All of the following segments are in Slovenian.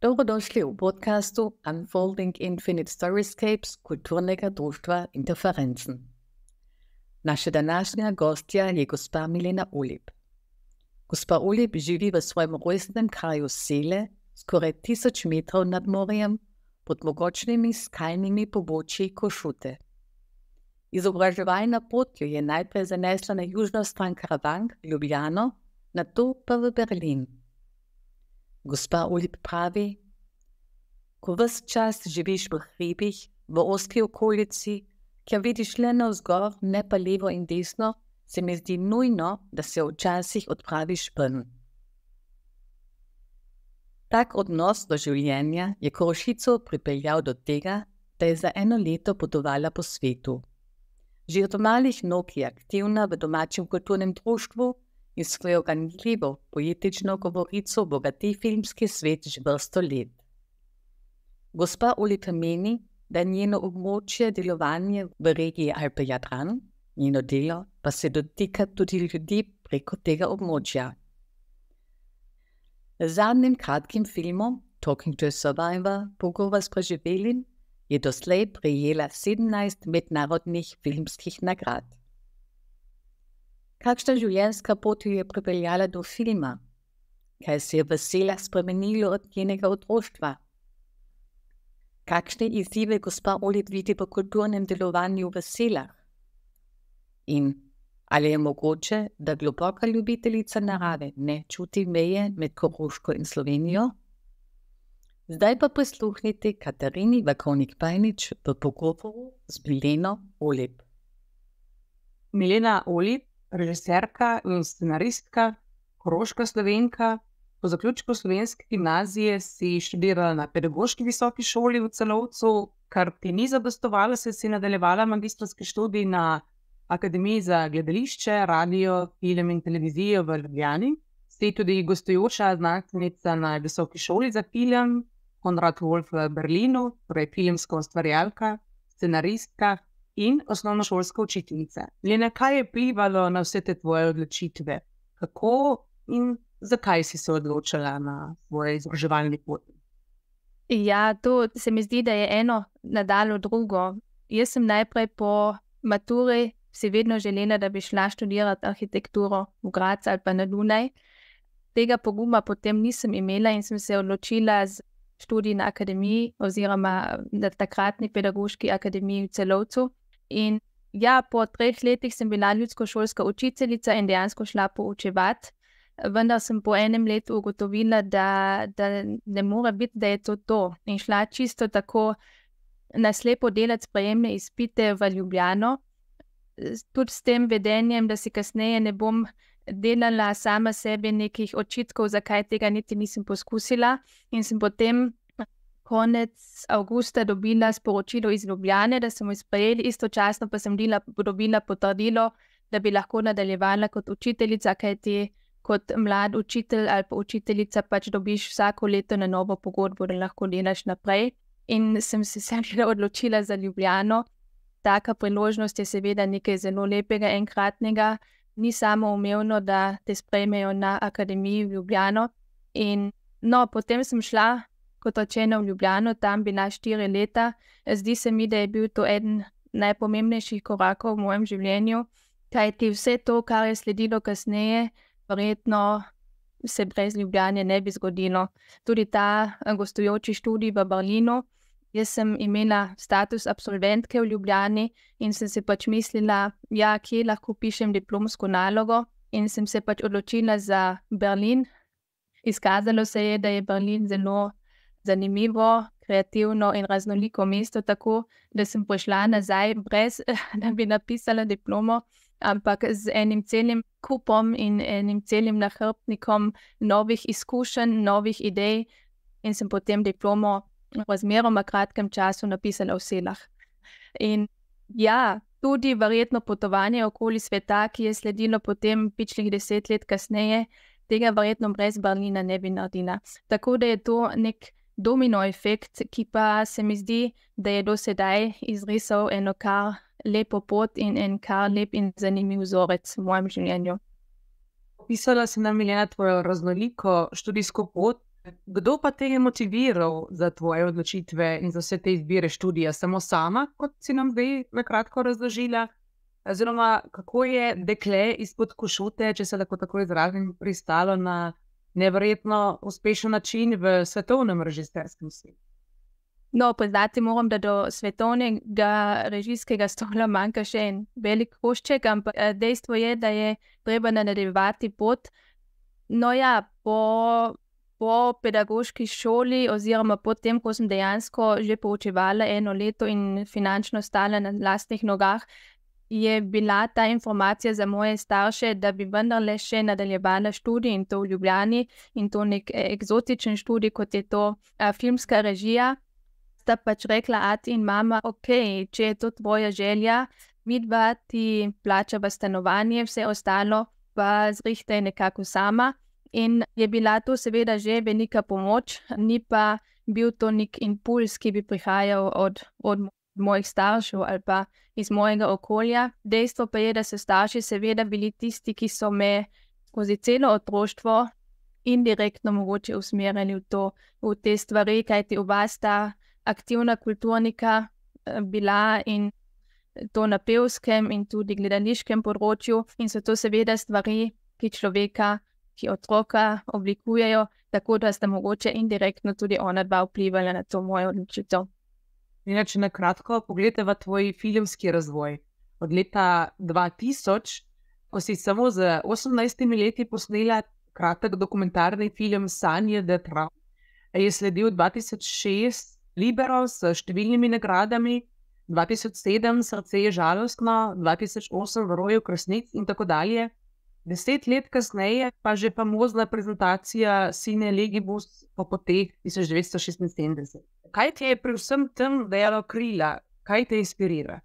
Dobrodošli v podkastu Unfolding Infinite Storyscapes kulturnega društva Interferencen. Naša današnja gostja je gospa Milena Ulip. Gospa Ulip živi v svojem rojstnem kraju Sele, skoraj tisoč metrov nad morjem, pod mogočnimi skalnimi pobočji Košute. Izobraževalna pot jo je najprej zanesla na južno stran Karavank, Ljubljano, nato pa v Berlin. Gospa Ulip pravi: Ko vse čas živiš v hribih, v ostri okolici, kjer vidiš le na vzgor, ne pa levo in desno, se mi zdi nujno, da se včasih odpraviš ven. Tak odnos do življenja je Korošico pripeljal do tega, da je za eno leto potovala po svetu. Že od malih nog je aktivna v domačem kulturnem društvu, in svojo ganljivo poetično govorico bogati filmski svet že vrsto let. Gospa Ulita meni, da njeno območje delovanja v regiji Alpe-Jadran, njeno delo pa se dotika tudi ljudi preko tega območja. Z zadnjim kratkim filmom Talking to a Survivor, pogovor s preživelim, je doslej prejela 17 mednarodnih filmskih nagrad. Kakšna življenjska pot jo je pripeljala do filma, kaj se je vesela spremenilo od njenega otroštva? Kakšne izzive gospa Olive vidi v kulturnem delovanju v veselah? In ali je mogoče, da globoka ljubiteljica narave ne čuti meje med Koruško in Slovenijo? Zdaj pa prisluhnite Katarini Vakonik Pajnič v pogovoru z Mileno Olip. Milena Olip režiserka in scenaristka, koroška slovenka. Po zaključku slovenske gimnazije si študirala na pedagoški visoki šoli v Celovcu, kar ti ni zadostovalo, se si nadaljevala magistrski študij na Akademiji za gledališče, radio, film in televizijo v Ljubljani. Si tudi gostujoča znanstvenica na visoki šoli za film, Konrad Wolf v Berlinu, torej filmska ustvarjalka, scenaristka, in osnovnošolske učiteljice. Lena, kaj je vplivalo na vse te tvoje odločitve, kako in zakaj si se odločila na svoje izobraževalni pot? Ja, to se mi zdi, da je eno nadaljno drugo. Jaz sem najprej po maturi si vedno želela, da bi šla študirati arhitekturo v Gracu ali pa na Dunaj. Tega poguma potem nisem imela in sem se odločila z študij na akademiji oziroma na takratni pedagoški akademiji v celovcu, In ja, po treh letih sem bila ljudsko-šolska učiteljica in dejansko šla poučevati. Vendar sem po enem letu ugotovila, da, da ne more biti, da je to to. In šla čisto tako naslepo delati sprejemne izpite v Ljubljano, tudi s tem vedenjem, da si kasneje ne bom delala sama sebe nekih očitkov, zakaj tega niti nisem poskusila. In sem potem konec avgusta dobila sporočilo iz Ljubljana, da smo jih sprejeli, istočasno pa sem dila, dobila potrdilo, da bi lahko nadaljevala kot učiteljica, kajti kot mlad učitelj ali pa učiteljica pač dobiš vsako leto na novo pogodbo, da lahko delaš naprej. In sem se seveda odločila za Ljubljano. Taka priložnost je seveda nekaj zelo lepega, enkratnega. Ni samo umevno, da te sprejmejo na Akademiji v Ljubljano. In, no, potem sem šla kot očeno v Ljubljano, tam bi naš štiri leta. Zdi se mi, da je bil to eden najpomembnejših korakov v mojem življenju, kajti vse to, kar je sledilo kasneje, verjetno se brez Ljubljana ne bi zgodilo. Tudi ta eh, gostujoči študij v Berlinu. Jaz sem imela status absolventke v Ljubljani in sem si pač mislila, da ja, kje lahko pišem diplomsko nalogo, in sem se pač odločila za Berlin. Izkazalo se je, da je Berlin zelo zanimivo, kreativno in raznoliko mesto, tako da sem prišla nazaj, brez da bi napisala diplomo, ampak z enim celim kupom in enim celim nahrbnikom novih izkušenj, novih idej, in sem potem diplomo v razmeroma kratkem času napisala v selah. In ja, tudi verjetno potovanje okoli sveta, ki je sledilo potem, pičlih deset let kasneje. Tega verjetno brez Berlina ne bi naredila. Tako da je to nek domino efekt, ki pa se mi zdi, da je do sedaj izrisal eno kar lepo pot in en kar lep in zanimiv vzorec v mojem življenju. Pisala si nam je na tvojo raznoliko študijsko pot. Kdo pa te je motiviral za tvoje odločitve in za vse te izbire študija, samo sama, kot si nam zdaj na kratko razložila? Oziroma, kako je dekle izpod košute, če se lahko tako izrazim, pristalo na nevrjetno uspešen način v svetovnem režijskem svetu. No, poznati moram, da do svetovnega režijskega stola manjka še en velik košček, ampak eh, dejstvo je, da je treba nadaljevati pot. No, ja, po, po pedagoški šoli, oziroma po tem, ko sem dejansko že poučevala eno leto in finančno stala na vlastnih nogah, je bila ta informacija za moje starše, da bi vendarle še nadaljevala študij in to v Ljubljani in to nek e, eksotičen študij, kot je to a, filmska režija. Sta pač rekla, ati in mama, ok, če je to tvoja želja, vidva ti plača v stanovanje, vse ostalo pa zrihte nekako sama. In je bila to seveda že velika pomoč, ni pa bil to nek impuls, ki bi prihajal od, od mojih staršev ali pa iz mojega okolja. Dejstvo pa je, da so starši seveda bili tisti, ki so me skozi celo otroštvo indirektno mogoče usmerjali v, to, v te stvari, kajti oba sta aktivna kulturnika eh, bila in to na pevskem in tudi gledališkem področju in so to seveda stvari, ki človeka, ki otroka oblikujejo. Tako da sta mogoče indirektno tudi ona dva vplivala na to moje odločitev. In če na kratko pogledate v vaš filmski razvoj od leta 2000, ko si samo z 18 leti posnela kratek dokumentarni film Sanje de Trau, je sledil 2006 Libero s številnimi nagradami, 2007 Srce je žalostno, 2008 Vrojo krsnic in tako dalje. Deset let kasneje, pa že famozna prezentacija Sine Legibus po poteh 1976. Kaj ti je pri vsem tem dejalo krila, kaj te inspirira?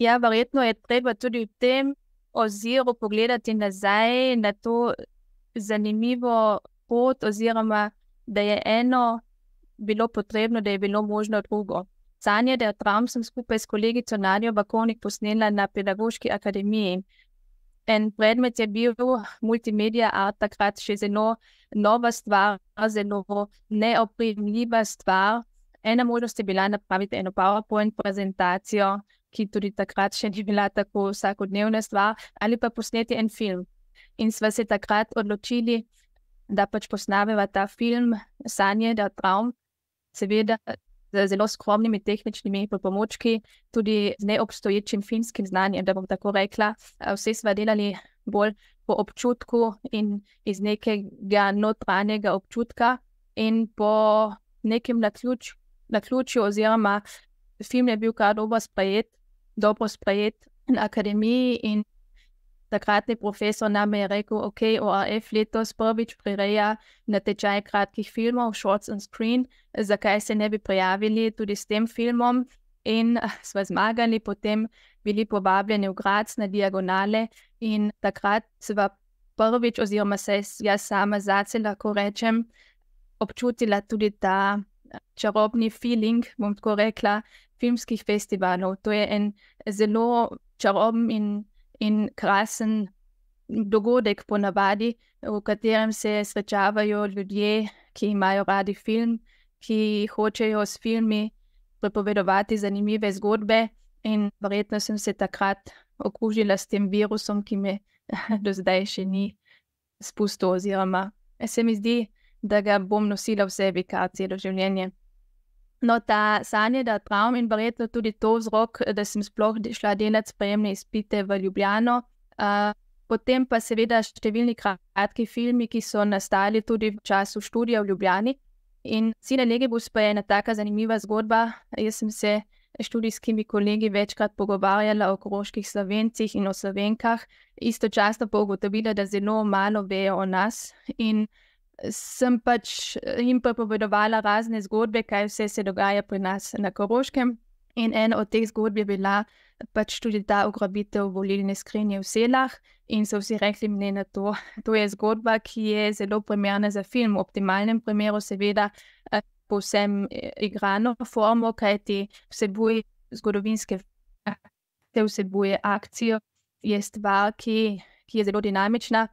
Ja, verjetno je treba tudi v tem oziru pogledati nazaj na to zanimivo pot, oziroma da je eno bilo potrebno, da je bilo možno drugo. Sanje, da je Trump skupaj s kolegico Nadijo Bakovnik posnela na Pedagoški akademiji. En predmet je bil multimedia, a takrat še zelo nova stvar, zelo neopremljiva stvar. Ena možnost je bila napraviti eno PowerPoint prezentacijo, ki tudi takrat še ni bila tako vsakodnevna stvar, ali pa posneti en film. In sva se takrat odločili, da pač posnaveva ta film, sanje, da traum. Seveda, z zelo skromnimi tehničnimi pripomočki, tudi z neobstoječim finskim znanjem, da bom tako rekla. Vse smo delali bolj po občutku in iz nekega notranjega občutka in po nekem naključju, oziroma film je bil kar dobro sprejet, dobro sprejet na akademiji in takratni profesor nam je rekel, ok, ORF letos prvič prireja na tečaj kratkih filmov, shorts on screen, zakaj se ne bi prijavili tudi s tem filmom in smo zmagali, potem bili povabljeni v Grac na diagonale in takrat sva prvič oziroma se jaz sama zase lahko rečem, občutila tudi ta čarobni feeling, bom tako rekla, filmskih festivalov. To je en zelo čaroben in in krasen dogodek, ponavadi, v katerem se srečavajo ljudje, ki imajo radi film, ki hočejo s filmi prepovedovati zanimive zgodbe. In verjetno sem se takrat okužila s tem virusom, ki me do zdaj še ni spustil, oziroma se mi zdi, da ga bom nosila v sebi kar celo življenje. No, ta sanje, da pravim, in verjetno tudi to vzrok, da sem sploh šla delat spremne izpite v Ljubljano. Uh, potem pa seveda številni kratki filmi, ki so nastali tudi v času študija v Ljubljani. In Sina Legibus pa je ena taka zanimiva zgodba. Jaz sem se študijskimi kolegi večkrat pogovarjala o okroških slovencih in o slovenkah, istočasno pa ugotovila, da zelo malo vejo o nas. In sem pač eh, jim pripovedovala razne zgodbe, kaj vse se dogaja pri nas na Koroškem. In ena od teh zgodb je bila pač tudi ta ugrabitev volilne skrinje v selah. In so vsi rekli, mne na to. To je zgodba, ki je zelo primerna za film, v optimalnem primeru, seveda, eh, povsem eh, igrano formo, kajti vsebuje zgodovinske fakte, vsebuje akcijo, je stvar, ki, ki je zelo dinamična.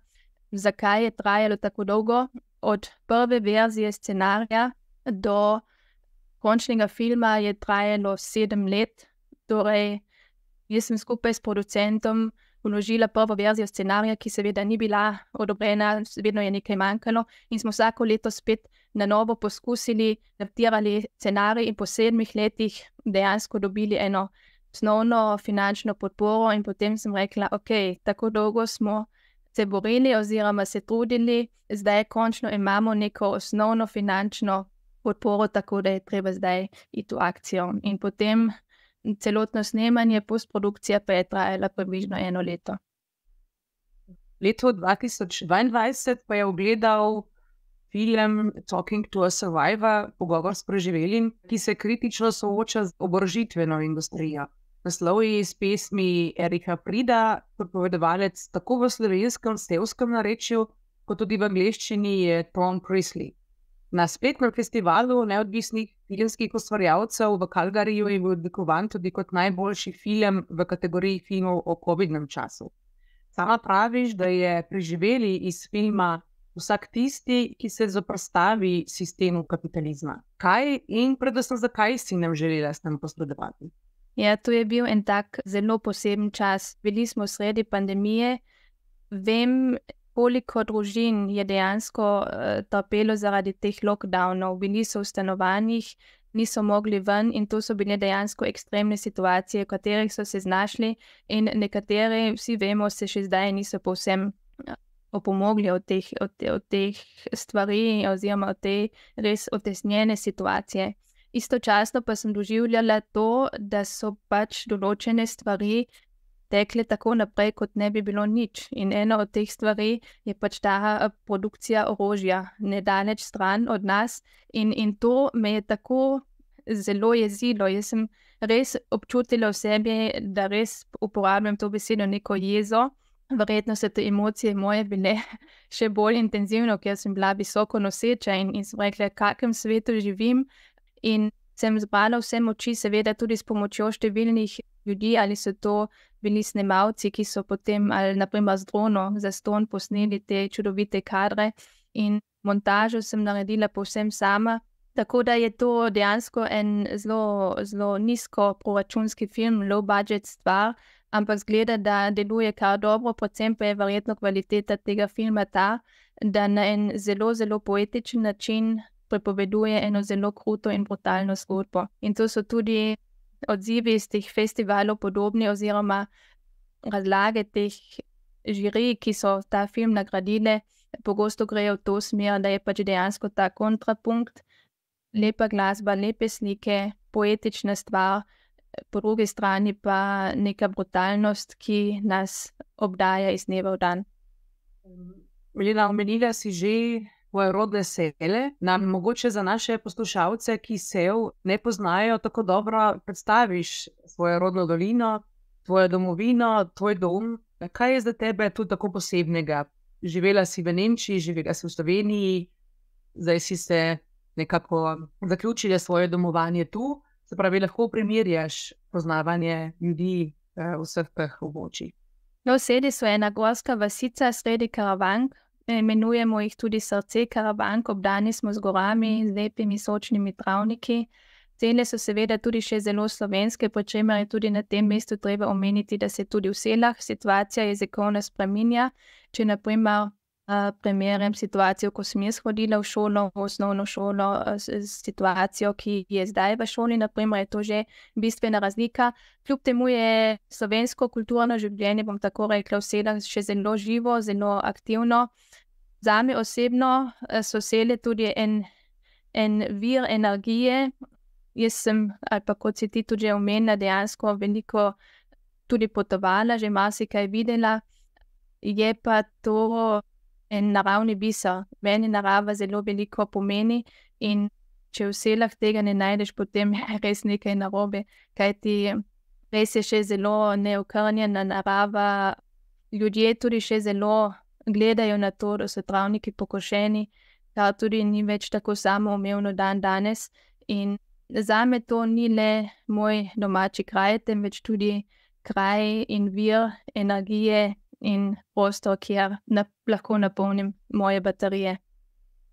Zakaj je trajalo tako dolgo, od prve verzije scenarija do končnega filma je trajalo sedem let. Torej, jaz sem skupaj s producentom vložila prvo verzijo scenarija, ki seveda ni bila odobrena, vedno je nekaj manjkalo, in smo vsako leto spet na novo poskusili, adaptirali scenarij in po sedmih letih dejansko dobili eno. Osnovno finančno podporo, in potem sem rekla, da okay, tako dolgo smo uh, se borili oziroma se trudili, zdaj končno imamo neko osnovno finančno podporo, tako da je treba zdaj iti v akcijo. In potem celotno snemanje, postprodukcija pa je trajala približno eno leto. Leto 2022 pa je ogledal film Talking to a Survivor, pogovor s preživelim, ki se kritično sooča z oborožitveno industrijo naslovi iz pesmi Erika Prida, pripovedovalec tako v slovenskem, stevskem narečju, kot tudi v angleščini je Tom Prisley. Na spletnem festivalu neodvisnih filmskih ustvarjalcev v Kalgariju je bil odlikovan tudi kot najboljši film v kategoriji filmov o COVID-19 času. Sama praviš, da je preživeli iz filma vsak tisti, ki se zoprstavi sistemu kapitalizma. Kaj in predvsem zakaj si nam želela s tem posredovati? Ja, to je bil en tak zelo poseben čas. Bili smo sredi pandemije. Vem, koliko družin je dejansko uh, eh, trpelo zaradi teh lockdownov. Bili so v stanovanjih, niso mogli ven in to so bile dejansko ekstremne situacije, v katerih so se znašli in nekateri, vsi vemo, se še zdaj niso povsem. Eh, opomogli od teh, od, od teh stvari, oziroma od te res otesnjene situacije istočasno pa sem doživljala to, da so pač določene stvari tekle tako naprej, kot ne bi bilo nič. In ena od teh stvari je pač ta produkcija orožja, nedaleč stran od nas. In, in to me je tako zelo jezilo. Jaz sem res občutila v sebi, da res uporabljam to besedo neko jezo. Verjetno so te emocije moje bile še bolj intenzivne, ker sem bila visoko noseča in, in sem rekla, v kakem svetu živim, in sem zbala vse moči, seveda tudi s pomočjo številnih ljudi, ali so to bili snemalci, ki so potem, ali naprimer z drono, za ston posneli te čudovite kadre. In montažo sem naredila povsem sama. Tako da je to dejansko en zelo, zelo nizko proračunski film, low budget stvar, ampak zgleda, da deluje kar dobro, predvsem pa je verjetno kvaliteta tega filma ta, da na en zelo, zelo poetičen način pripoveduje eno zelo kruto in brutalno zgodbo. In to so tudi odzivi iz teh festivalov, podobni oziroma razlage teh žirij, ki so ta film nagradile, pogosto grejo v to smer, da je pač dejansko ta kontrapunkt. Lepa glasba, lepe slike, poetična stvar, po drugi strani pa neka brutalnost, ki nas obdaja iz dneva v dan. Mlina, no, omenila si že svoje rodne sele, nam mhm. mogoče za naše poslušalce, ki se jo ne poznajo tako dobro, predstaviš svojo rodno dolino, svojo domovino, tvoj dom. Kaj je za tebe tu tako posebnega? Živela si v Nemčiji, živela si v Sloveniji, zdaj si se nekako zaključila svoje domovanje tu. Se pravi, lahko primerjaš poznavanje ljudi eh, vseh teh območij. No, sedi so ena gorska vasica sredi Karavank, imenujemo eh, jih tudi srce karavank, obdani smo z gorami, z lepimi sočnimi travniki. Cene so seveda tudi še zelo slovenske, pri čemer je tudi na tem mestu treba omeniti, da se tudi v selah situacija jezikovno spreminja. Če naprimer primerjam situacijo, ko sem jaz hodila v šolo, v osnovno šolo, s, s situacijo, ki je zdaj v šoli, naprimer, je to že bistvena razlika. Kljub temu je slovensko kulturno življenje, bom tako rekla, vse da še zelo živo, zelo aktivno. Za me osebno so sele tudi en, en vir energije. Jaz sem, ali pa kot si ti tudi omenila, dejansko veliko tudi potovala, že marsikaj videla. Je pa to en naravni biser, meni narava zelo veliko pomeni. Če vse lahko tega ne najdeš, potem je res nekaj narobe, kajti res je še zelo neokrnjena narava. Ljudje tudi še zelo gledajo na to, da so travniki pokošeni, kar tudi ni več tako samoumevno dan danes. In za me to ni le moj domači kraj, temveč tudi kraj in vir energije, in prostor, kjer ne, lahko napolnim moje baterije.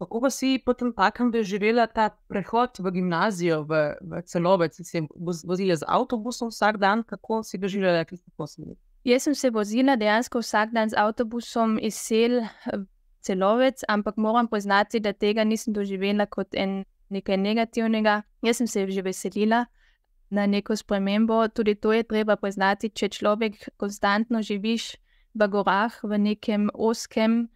Kako pa si potem takem doživela ta prehod v gimnazijo, v, v celovec, si vozila z avtobusom vsak dan, kako si doživela, da si to snili? Jaz sem se vozila dejansko vsak dan z avtobusom iz sel celovec, ampak moram priznati, da tega nisem doživela kot en, nekaj negativnega. Jaz sem se že veselila na neko spremembo, tudi to je treba priznati, če človek konstantno živiš v gorah, v nekem oskem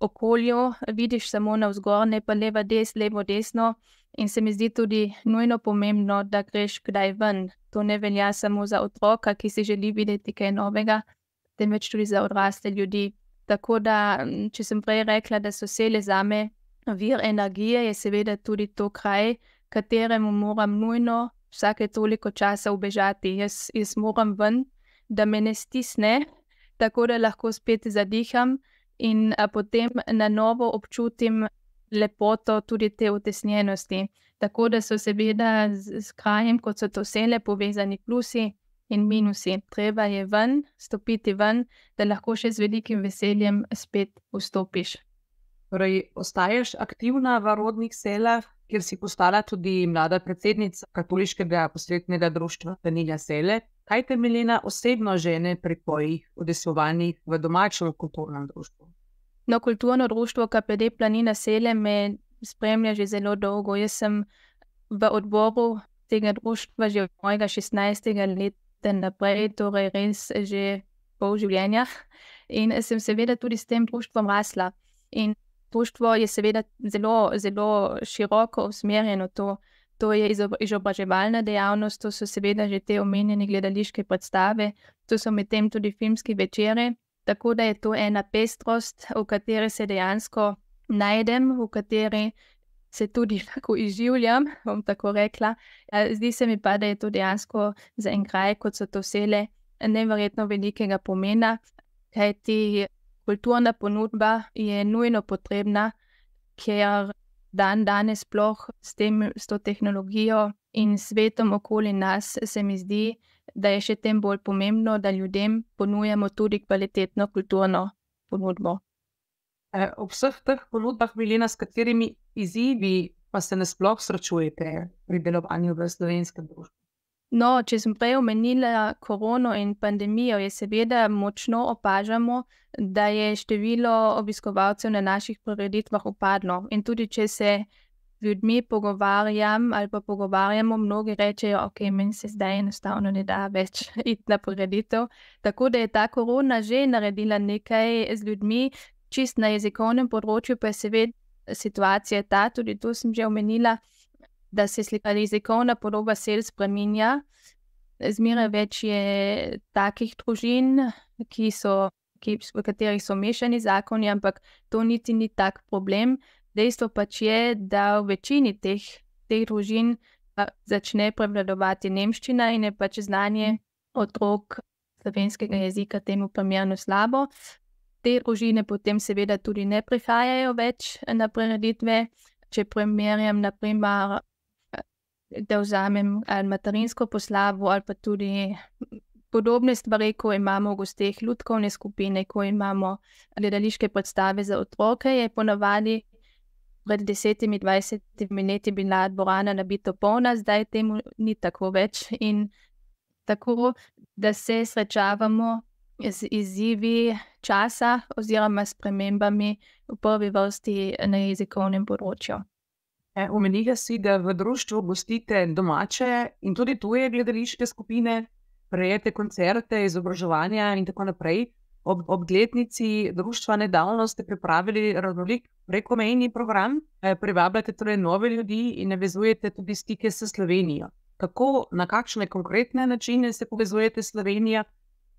okolju, vidiš samo na vzgor, ne pa leva, des, levo, desno. In se mi zdi tudi nujno pomembno, da greš kdaj ven. To ne velja samo za otroka, ki si želi videti kaj novega, temveč tudi za odraste ljudi. Tako da, če sem prej rekla, da so sele za me vir energije, je seveda tudi to kraj, kateremu moram nujno vsake toliko časa obežati. Jaz, jaz moram ven, da me ne stisne, tako da lahko spet zadiham in potem na novo občutim lepoto tudi te utesnjenosti. Tako da so seveda z, z krajem, kot so to vse, povezani plusi in minusi. Treba je ven, stopiti ven, da lahko še z velikim veseljem spet vstopiš. Torej, ostaješ aktivna v rodnih selah, kjer si postala tudi mlada predsednica katoliškega posvetnega društva Danilja Sele. Kaj te Melina osebno žene pri pojih udesovanjih v domačem kulturnem društvu? No, kulturno društvo KPD Planina Sele me spremlja že zelo dolgo. Jaz sem v odboru tega društva že od mojega 16. leta naprej, torej res že pol življenja. In sem seveda tudi s tem društvom rasla. In društvo je seveda zelo, zelo široko usmerjeno v to to je izobraževalna dejavnost, to so seveda že te omenjene gledališke predstave, to so medtem tudi filmske večere. Tako da je to ena pestrost, v kateri se dejansko najdem, v kateri se tudi lahko izživljam. Bom tako rekla. Zdi se mi pa, da je to dejansko za en kraj, kot so to sele, nevrjetno velikega pomena, kajti kulturna ponudba je nujno potrebna, ker dan danes, sploh s, tem, s to tehnologijo in svetom okoli nas, se mi zdi, da je še tem bolj pomembno, da ljudem ponujamo tudi kvalitetno kulturno ponudbo. E, ob vseh teh ponudbah, Milena, s katerimi izzivi pa se nasploh srečujete pri delovanju v slovenskem družbi? No, če sem prej omenila korono in pandemijo, je seveda močno opažamo, da je število obiskovalcev na naših prireditvah upadlo. In tudi če se z ljudmi pogovarjam ali pa pogovarjamo, mnogi rečejo, ok, meni se zdaj enostavno ne da več iti na prireditev. Tako da je ta korona že naredila nekaj z ljudmi, čist na jezikovnem področju, pa je seveda situacija ta, tudi to sem že omenila da se jezikovna podoba sel spremenja. Zmeraj več je takih družin, ki so, ki, v katerih so mešani zakoni, ampak to niti ni tak problem. Dejstvo pač je, da v večini teh, teh družin a, začne prevladovati nemščina in je pač znanje otrok slovenskega jezika temu primerno slabo. Te družine potem, seveda, tudi ne prihajajo več na prireditve. Če primerjam, naprimer, da vzamem materinsko poslavo ali pa tudi. Podobne stvari, ko imamo v gostih ljudkovne skupine, ko imamo gledališke predstave za otroke, je ponovadi pred 10-20 leti bila dvorana nabito polna, zdaj temu ni tako več. In tako, da se srečavamo z izzivi časa oziroma spremembami v prvi vrsti na jezikovnem področju. Eh, Omenili ste, da v družbi gostite domače in tudi tuje gledališke skupine, prejete koncerte, izobraževanja in tako naprej. Ob obletnici družstva nedavno ste pripravili raznolik prekomejni program, eh, privabljate torej nove ljudi in navezujete tudi stike s Slovenijo. Kako, na kakšne konkretne načine se povezujete s Slovenijo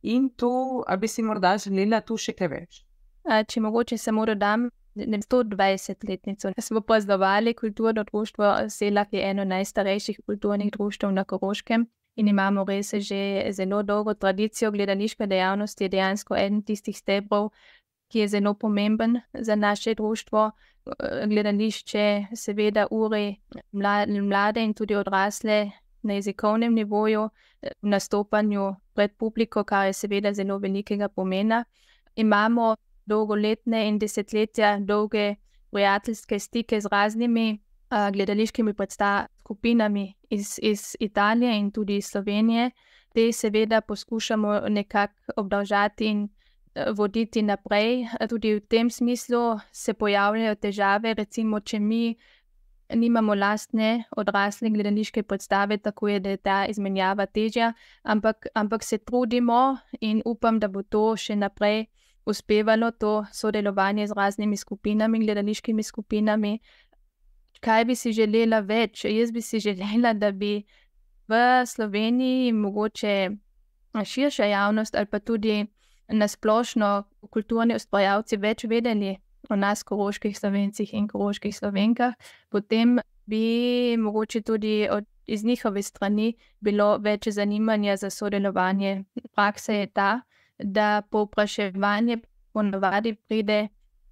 in to, ali bi si morda želela tu še kaj več? Eh, če mogoče samo dodam, 120-letnico. Smo poznavali kulturno društvo Selah, ki je eno najstarejših kulturnih društv na Koroškem. In imamo res že zelo dolgo tradicijo gledališke dejavnosti, je dejansko eden tistih stebrov, ki je zelo pomemben za naše društvo. Gledališče, seveda, uri mlade in tudi odrasle na jezikovnem nivoju, v nastopanju pred publiko, kar je seveda zelo velikega pomena. Imamo dolgoletne in desetletja dolge prijateljske stike z raznimi uh, gledališkimi predstavami iz, iz Italije in tudi iz Slovenije, te seveda poskušamo nekako obdržati in uh, voditi naprej. Tudi v tem smislu se pojavljajo težave, recimo, če mi. Nimamo lastne odrasle gledališke predstave, tako je, da je ta izmenjava težja, ampak, ampak se trudimo in upam, da bo to še naprej uh, uspevalo to sodelovanje z raznimi skupinami, gledališkimi skupinami. Kaj bi si želela več? Jaz bi si želela, da bi v Sloveniji mogoče širša javnost ali pa tudi nasplošno kulturni ustvarjalci več vedeli o nas, koroških slovencih in koroških slovenkah, potem bi mogoče tudi od, iz njihove strani bilo več zanimanja za sodelovanje. Praksa je ta, da povpraševanje ponovadi pride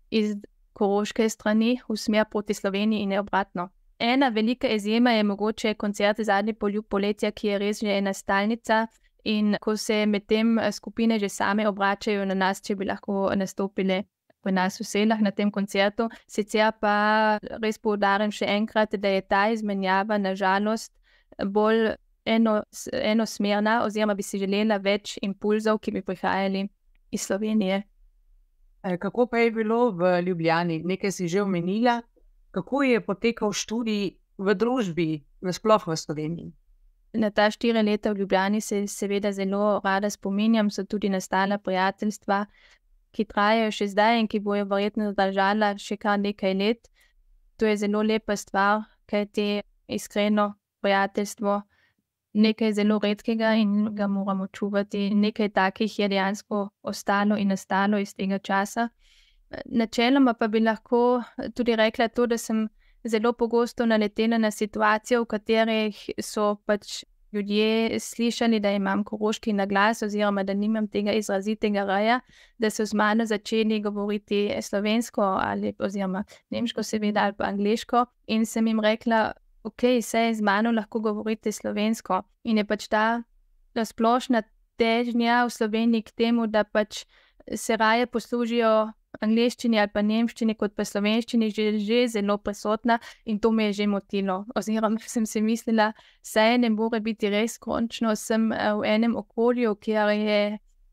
iz koroške strani v smer proti Sloveniji in obratno. Ena velika izjema je mogoče koncert zadnji poljub poletja, ki je res že ena stalnica. In ko se med tem eh, skupine že same obračajo na nas, če bi lahko nastopili v nas v selah na tem koncertu. Sicer pa res poudarjam še enkrat, da je ta izmenjava nažalost bolj eno, enosmerna, oziroma bi si želela več impulzov, ki bi prihajali iz Slovenije. E, kako pa je bilo v Ljubljani, nekaj si že omenila, kako je potekal študij v družbi, sploh v Sloveniji? Na ta štiri leta v Ljubljani se seveda zelo rada spominjam, so tudi nastala prijateljstva, ki trajajo še zdaj in ki bojo verjetno zdržala še kar nekaj let. To je zelo lepa stvar, kaj te iskreno prijateljstvo nekaj zelo redkega in ga moramo čuvati. Nekaj takih je dejansko ostalo in nastalo iz tega časa. Načeloma pa bi lahko tudi rekla to, da sem zelo pogosto naletela na situacije, v katerih so pač ljudje slišali, da imam koroški naglas, oziroma da nimam tega izrazitega raja, da so z mano začeli govoriti slovensko ali pač nemško, seveda ali pa angliško. In sem jim rekla, ok, vse z mano lahko govorite slovensko. In je pač ta, ta splošna težnja v Sloveniji k temu, da pač se raje poslužijo angliščini ali pa nemščini, kot pa slovenščini, že, že zelo prisotna in to me je že motilo. Oziroma, sem si mislila, da ne more biti res končno, sem eh, v enem okolju, kjer je,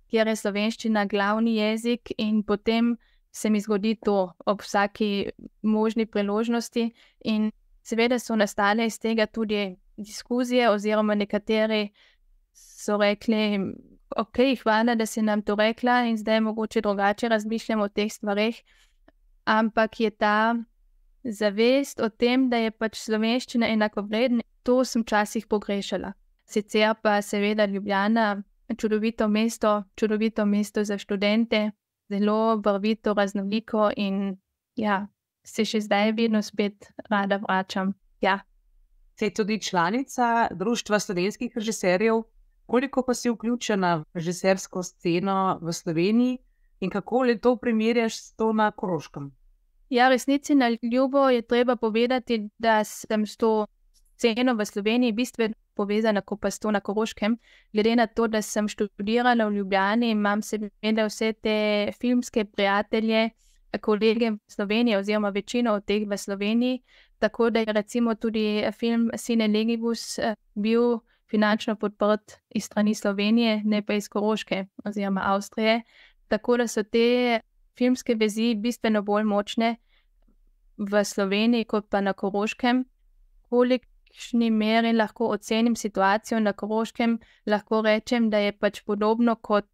kjer je slovenščina glavni jezik in potem. Se mi zgodi to ob vsaki možni priložnosti, in Seveda so nastale iz tega tudi diskuzije, oziroma nekateri so rekli, ok, hvala, da si nam to rekla in zdaj mogoče drugače razmišljamo o teh stvarih. Ampak je ta zavest o tem, da je pač slovenščina enakovredna, to sem včasih pogrešala. Sicer pa seveda Ljubljana, čudovito mesto, čudovito mesto za študente, zelo barvito, raznoliko in ja, se še zdaj vedno spet rada vračam. Ja. Se tudi članica Društva slovenskih režiserjev, koliko pa si vključena v režisersko sceno v Sloveniji in kako le to primerjaš s to na Koroškem? Ja, resnici na ljubo je treba povedati, da sem s to sceno v Sloveniji bistveno povezana, kot pa s to na Koroškem. Glede na to, da sem študirala v Ljubljani, imam seveda vse te filmske prijatelje, kolege v Sloveniji, oziroma večino od teh v Sloveniji. Tako da je tudi eh, film Sine Legibus eh, bil finančno podprt iz strani Slovenije, ne pa iz Koroške oziroma Avstrije. Tako da so te filmske vezi bistveno bolj močne v Sloveniji kot pa na Koroškem. Koliko kakšni meri lahko ocenim situacijo na Koroškem, lahko rečem, da je pač podobno kot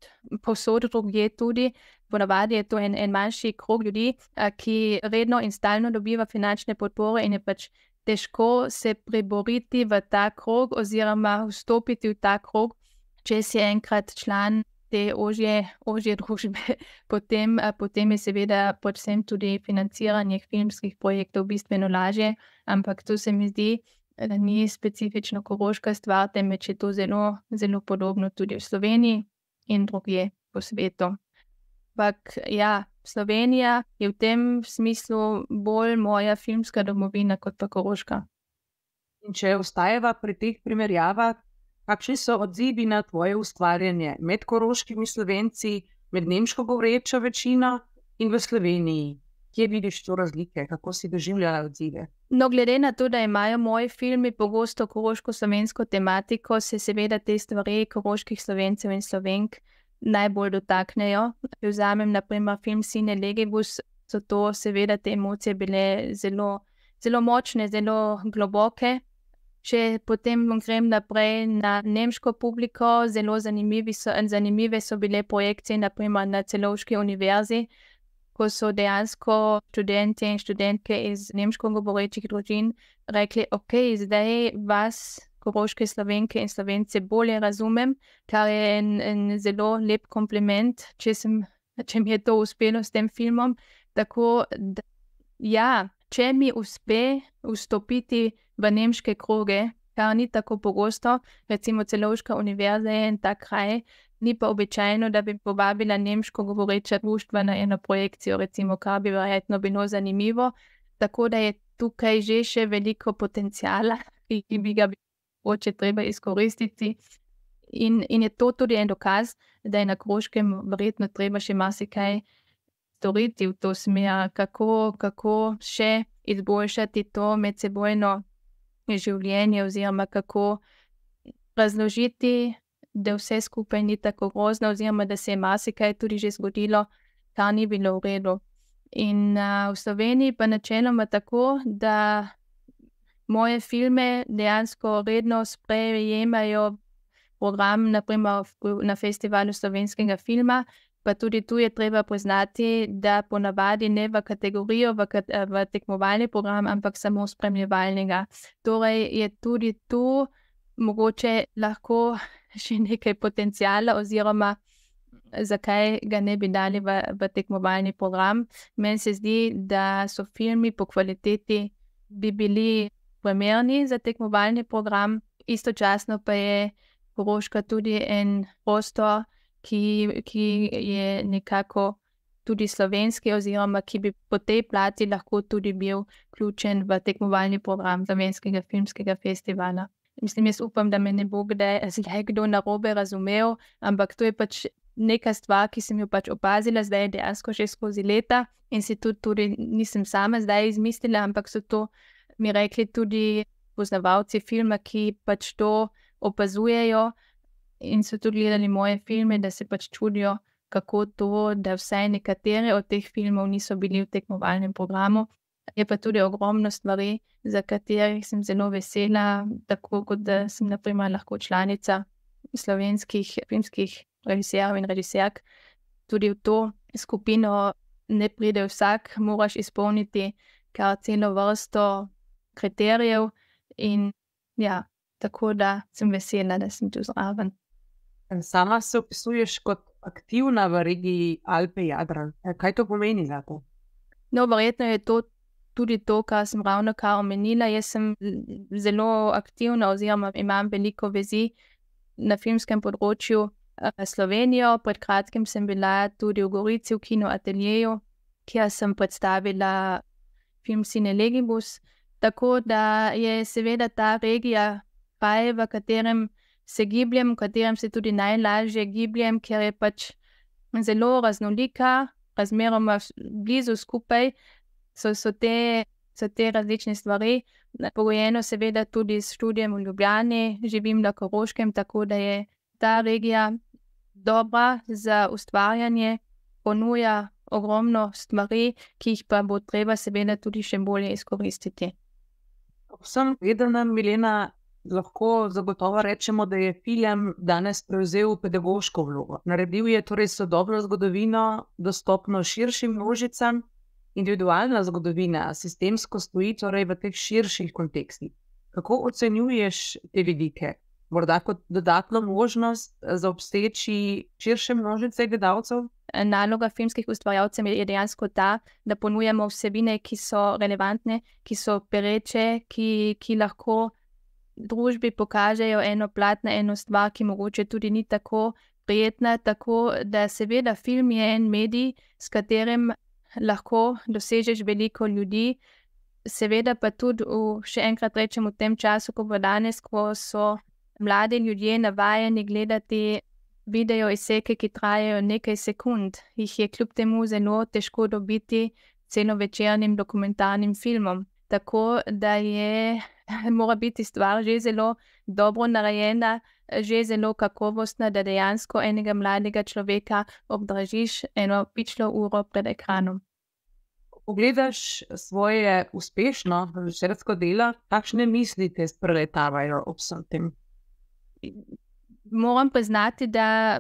posod drugje tudi. Ponavadi je to en, en manjši krog ljudi, ki redno in stalno dobiva finančne podpore in je pač težko se preboriti v ta krog oziroma vstopiti v ta krog, če si enkrat član te ožje, ožje družbe. Potem, potem je seveda pač sem tudi financiranje filmskih projektov bistveno lažje, ampak to se mi zdi, da ni specifično koroška stvar, temveč je to zelo, zelo podobno tudi v Sloveniji in drugje po svetu. Ampak ja, Slovenija je v tem smislu bolj moja filmska domovina kot pa koroška. In če ostajeva pri teh primerjavah, kakšni so odzivi na tvoje ustvarjanje med koroškimi slovenci, med nemško govorečo večino in v Sloveniji? kje vidiš to razlike, kako si doživljala odzive? No, glede na to, da imajo moji filmi pogosto koroško-slovensko tematiko, se seveda te stvari koroških slovencev in slovenk najbolj dotaknejo. Če vzamem, naprimer, film Sine Legibus, so to seveda te emocije bile zelo, zelo močne, zelo globoke. Če potem grem naprej na nemško publiko, zelo so, zanimive so bile projekcije, naprimer na celovški univerzi ko so dejansko študenti in študentke iz nemško govorečih družin rekli, ok, zdaj vas, koroške slovenke in slovence, bolje razumem, kar je en, en zelo lep kompliment, če, sem, če mi je to uspelo s tem filmom. Tako da, ja, če mi uspe vstopiti v nemške kroge. Kar ni tako pogosto, recimo Celoška univerza je en tak kraj, ni pa običajno, da bi povabila nemško govoreča društva na eno projekcijo, recimo, kar bi verjetno bilo zanimivo. Tako da je tukaj že še veliko potencijala, ki bi ga oče treba izkoristiti. In, in je to tudi en dokaz, da je na krožkem verjetno treba še marsikaj storiti v to smer, kako, kako še izboljšati to medsebojno življenje, oziroma kako razložiti da vse skupaj ni tako grozno, oziroma da se je marsikaj tudi že zgodilo, da ni bilo v redu. In uh, v Sloveniji pa načeloma tako, da moje filme dejansko redno sprejemajo program, naprimer na festivalu slovenskega filma. Pa tudi tu je treba priznati, da ponavadi ne v kategorijo, v, kat eh, v tekmovalni program, ampak samo spremljevalnega. Torej je tudi tu mogoče lahko še nekaj potencijala, oziroma zakaj ga ne bi dali v, v tekmovalni program. Meni se zdi, da so filmi po kvaliteti bi bili primerni za tekmovalni program, istočasno pa je Koroška tudi en prostor, ki, ki je nekako. Tudi slovenski, oziroma ki bi po tej plati lahko tudi bil vključen v tekmovalni program Slovenskega filmskega festivala mislim, jaz upam, da me ne bo kdaj kdo na robe razumel, ampak to je pač neka stvar, ki sem jo pač opazila, zdaj je dejansko že skozi leta in si tudi, tudi torej nisem sama zdaj izmislila, ampak so to mi rekli tudi poznavalci filma, ki pač to opazujejo in so tudi gledali moje filme, da se pač čudijo. Kako to, da vsaj nekatere od teh filmov niso bili v tekmovalnem programu, Je pa tudi ogromno stvari, za katerih sem zelo vesela, tako kot da sem naprimer, lahko članica slovenskih filmskih režiserjev in režiserk. Tudi v to skupino ne pride vsak, moraš izpolniti kar celo vrsto kriterijev. In, ja, tako da sem vesela, da sem tu zraven. Sama se opisuješ kot aktivna v regiji Alpe Jadran. Kaj to pomeni? No, verjetno je to tudi to, kar sem ravno kar omenila. Jaz sem zelo aktivna, oziroma imam veliko vezi na filmskem področju s eh, Slovenijo. Pred kratkim sem bila tudi v Gorici, v Kino Ateljeju, kjer sem predstavila film Sine Legibus. Tako da je seveda ta regija, kraj, v katerem se gibljem, v katerem se tudi najlažje gibljem, ker je pač zelo raznolika, razmeroma blizu skupaj, so, so, te, so te različne stvari. Pogojeno, seveda, tudi s študijem v Ljubljani, živim na Koroškem, tako da je ta regija dobra za ustvarjanje, ponuja ogromno stvari, ki jih pa bo treba, seveda, tudi še bolje izkoristiti. Vsem, vedno, Milena, lahko zagotovo rečemo, da je film danes prevzel pedagoško vlogo. Naredil je torej sodobno zgodovino, dostopno širšim množicam individualna zgodovina, sistemsko stori, torej v teh širših kontekstih. Kako ocenjuješ te vidike? Morda kot dodatno možnost eh, za obstoječi širše množice gledalcev? Naloga filmskih ustvarjalcev je dejansko ta, da ponujamo vsebine, ki so relevantne, ki so pereče, ki, ki lahko družbi pokažejo eno plat na eno stvar, ki mogoče tudi ni tako prijetna. Tako da, seveda, film je en medij, s katerim lahko dosežeš veliko ljudi, seveda pa tudi v, še enkrat rečem, v tem času, ko bo danes, ko so mladi ljudje navajeni gledati video izseke, ki trajajo nekaj sekund, jih je kljub temu zelo težko dobiti celo večernim dokumentarnim filmom. Tako da je mora biti stvar že zelo dobro narejena, že zelo kakovostna, da dejansko enega mladega človeka obdražiš eno pičlo uro pred ekranom. Pogledaš svoje uspešno večersko delo, kakšne misli te preletavajo ob vsem tem? Moram priznati, da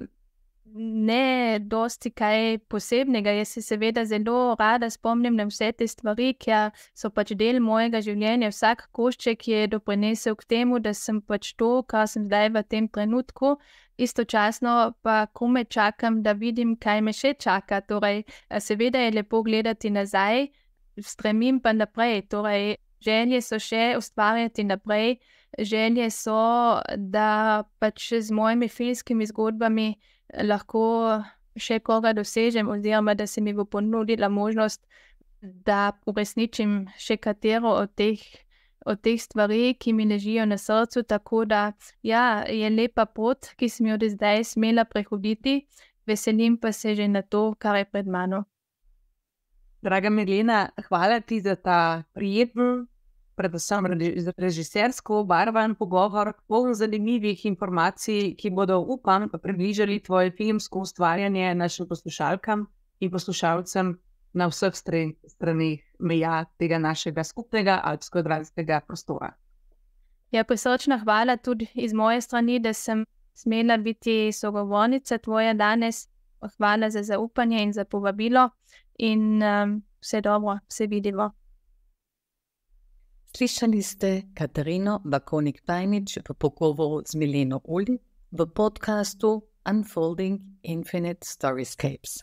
ne dosti kaj posebnega. Jaz se seveda zelo rada spomnim na vse te stvari, ki so pač del mojega življenja. Vsak košček je doprinesel k temu, da sem pač to, kar sem zdaj v tem trenutku. Istočasno pa, ko me čakam, da vidim, kaj me še čaka. Torej, seveda je lepo gledati nazaj, stremim pa naprej. Torej, želje so še ustvarjati naprej, želje so, da pač z mojimi filmskimi zgodbami lahko še koga dosežem, oziroma da se mi bo ponudila možnost, da uresničim še katero od teh, od teh stvari, ki mi ležijo na srcu. Tako da ja, je lepa pot, ki sem jo do zdaj smela prehoditi, veselim pa se že na to, kar je pred mano. Draga Medlina, hvala ti za ta prijetni predvsem režiserski, obarvan pogovor, poln zanimivih informacij, ki bodo, upam, približali tvoje filmsko ustvarjanje našim poslušalkam in poslušalcem na vseh straneh meja tega našega skupnega alpsko-dravskega prostora. Ja, prisrčna hvala tudi iz moje strani, da sem smela biti sogovornica tvoja danes. Hvala za zaupanje in za povabilo, in um, vse dobro, vse vidimo. Slišali ste Katarino Bakonik Pajnič v pogovoru z Mileno Uli v podkastu Unfolding Infinite Storyscapes.